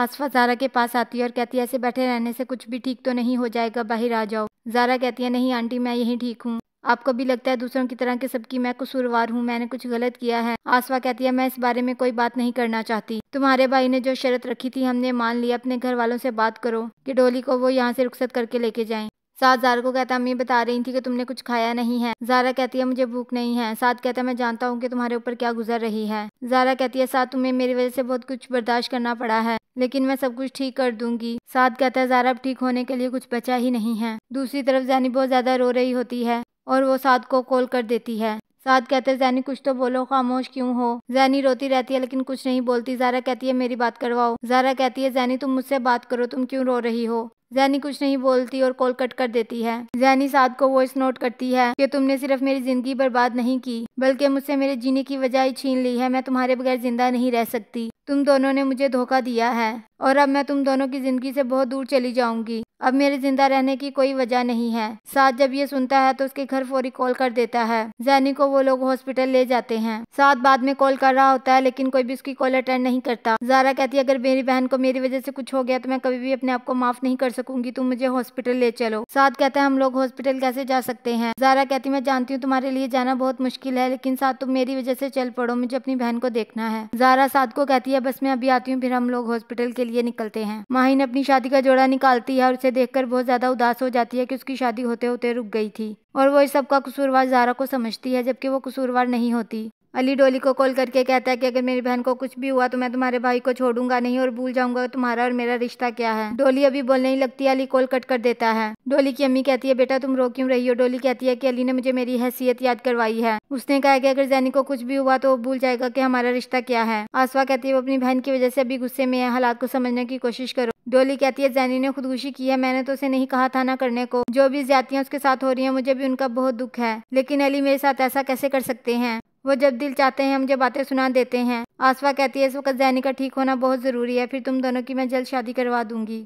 आसफा Zara के पास आती है और कहती है ऐसे बैठे रहने से कुछ भी ठीक तो नहीं हो जाएगा बाहर आ जाओ जारा कहती है नहीं आंटी मैं यही ठीक हूँ आपको भी लगता है दूसरों की तरह के सबकी मैं कसूरवार हूँ मैंने कुछ गलत किया है आसवा कहती है मैं इस बारे में कोई बात नहीं करना चाहती तुम्हारे भाई ने जो शर्त रखी थी हमने मान लिया अपने घर वालों से बात करो कि डोली को वो यहाँ से रुखसत करके लेके जाएं साथ जारा को कहता है अम्मी बता रही थी कि तुमने कुछ खाया नहीं है जारा कहती है मुझे भूख नहीं है साथ कहता है मैं जानता हूँ कि तुम्हारे ऊपर क्या गुजर रही है जारा कहती है साथ तुम्हें मेरी वजह से बहुत कुछ बर्दाश्त करना पड़ा है लेकिन मैं सब कुछ ठीक कर दूंगी साथ कहता है जारा अब ठीक होने के लिए कुछ बचा ही नहीं है दूसरी तरफ जानी बहुत ज्यादा रो रही होती है और वो साथ को कॉल कर देती है साथ कहते हैं जैनी कुछ तो बोलो खामोश क्यों हो जैनी रोती रहती है लेकिन कुछ नहीं बोलती जारा कहती है मेरी बात करवाओ जारा कहती है जैनी तुम मुझसे बात करो तुम क्यों रो रही हो जैनी कुछ नहीं बोलती और कॉल कट कर देती है जैनी साध को वॉइस नोट करती है कि तुमने सिर्फ मेरी जिंदगी बर्बाद नहीं की बल्कि मुझसे मेरे जीने की वजह ही छीन ली है मैं तुम्हारे बगैर जिंदा नहीं रह सकती तुम दोनों ने मुझे धोखा दिया है और अब मैं तुम दोनों की जिंदगी से बहुत दूर चली जाऊंगी अब मेरे जिंदा रहने की कोई वजह नहीं है साथ जब ये सुनता है तो उसके घर फौरी कॉल कर देता है जैनी को वो लोग हॉस्पिटल ले जाते हैं साथ बाद में कॉल कर रहा होता है लेकिन कोई भी उसकी कॉल अटेंड नहीं करता जारा कहती है अगर मेरी बहन को मेरी वजह से कुछ हो गया तो मैं कभी भी अपने आप को माफ नहीं कर सकूंगी तुम मुझे हॉस्पिटल ले चलो साथ कहते हैं हम लोग हॉस्पिटल कैसे जा सकते हैं जारा कहती मैं जानती हूँ तुम्हारे लिए जाना बहुत मुश्किल है लेकिन साथ तुम मेरी वजह से चल पड़ो मुझे अपनी बहन को देखना है जारा साथ को कहती है बस मैं अभी आती हूँ फिर हम लोग हॉस्पिटल के लिए निकलते हैं माहिन अपनी शादी का जोड़ा निकालती है और उसे देखकर बहुत ज़्यादा उदास हो जाती है कि उसकी शादी होते होते रुक गई थी और वो इस सब का कसूरवार जारा को समझती है जबकि वो कसूरवार नहीं होती अली डोली को कॉल करके कहता है कि अगर मेरी बहन को कुछ भी हुआ तो मैं तुम्हारे भाई को छोड़ूंगा नहीं और भूल जाऊंगा तुम्हारा और मेरा रिश्ता क्या है डोली अभी बोलने ही लगती है अली कॉल कट कर देता है डोली की अम्मी कहती है बेटा तुम रो क्यों रही हो डोली कहती है कि अली ने मुझे मेरी हैसियत याद करवाई है उसने कहा कि अगर जैनी को कुछ भी हुआ तो वो भूल जाएगा कि हमारा रिश्ता क्या है आसवा कहती है वो अपनी बहन की वजह से अभी गुस्से में है हालात को समझने की कोशिश करो डोली कहती है जैनी ने खुदकुशी की है मैंने तो उसे नहीं कहा था ना करने को जो भी ज्यादतियाँ उसके साथ हो रही है मुझे भी उनका बहुत दुख है लेकिन अली मेरे साथ ऐसा कैसे कर सकते हैं वो जब दिल चाहते हैं मुझे बातें सुना देते हैं आसवा कहती है इस वक्त जैनी का ठीक होना बहुत ज़रूरी है फिर तुम दोनों की मैं जल्द शादी करवा दूंगी